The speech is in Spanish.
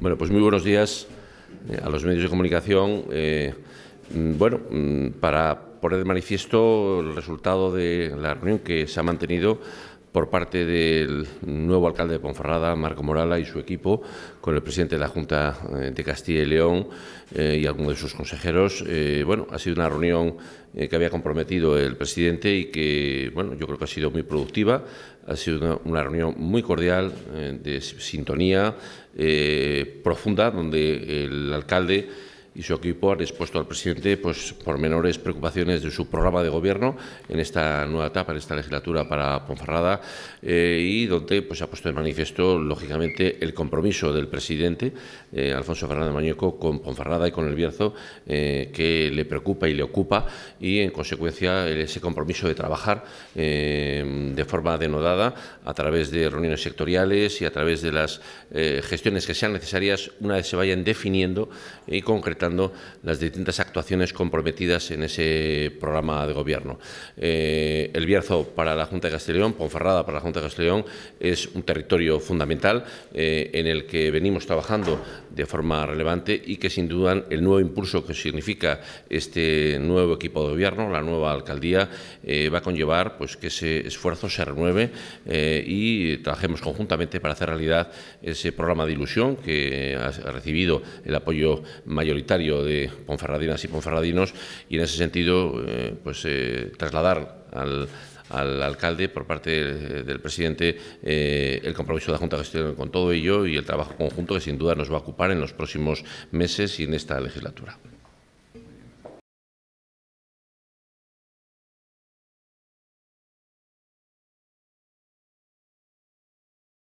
Bueno, pues muy buenos días eh, a los medios de comunicación. Eh, mm, bueno, mm, para poner de manifiesto el resultado de la reunión que se ha mantenido por parte del nuevo alcalde de Ponferrada, Marco Morala, y su equipo, con el presidente de la Junta eh, de Castilla y León eh, y algunos de sus consejeros. Eh, bueno, ha sido una reunión que había comprometido el presidente y que, bueno, yo creo que ha sido muy productiva. Ha sido una reunión muy cordial, de sintonía profunda, donde el alcalde y su equipo ha expuesto al presidente pues, por menores preocupaciones de su programa de gobierno en esta nueva etapa, en esta legislatura para Ponferrada, eh, y donde pues, ha puesto de manifiesto, lógicamente, el compromiso del presidente, eh, Alfonso Fernández Mañeco, con Ponferrada y con el Bierzo, eh, que le preocupa y le ocupa, y en consecuencia ese compromiso de trabajar de forma denodada a través de reuniones sectoriales y a través de las gestiones que sean necesarias una vez se vayan definiendo y concretando las distintas actuaciones comprometidas en ese programa de gobierno. Eh, el Bierzo para la Junta de Castellón, Ponferrada para la Junta de Castellón, es un territorio fundamental eh, en el que venimos trabajando de forma relevante y que sin duda el nuevo impulso que significa este nuevo equipo de gobierno, la nueva alcaldía, eh, va a conllevar pues, que ese esfuerzo se renueve eh, y trabajemos conjuntamente para hacer realidad ese programa de ilusión que ha recibido el apoyo mayoritario de Ponferradinas y Ponferradinos y en ese sentido eh, pues, trasladar al al alcalde por parte del, presidente eh, el compromiso de la Junta de Gestión con todo ello y el trabajo conjunto que sin duda nos va a ocupar en los próximos meses y en esta legislatura.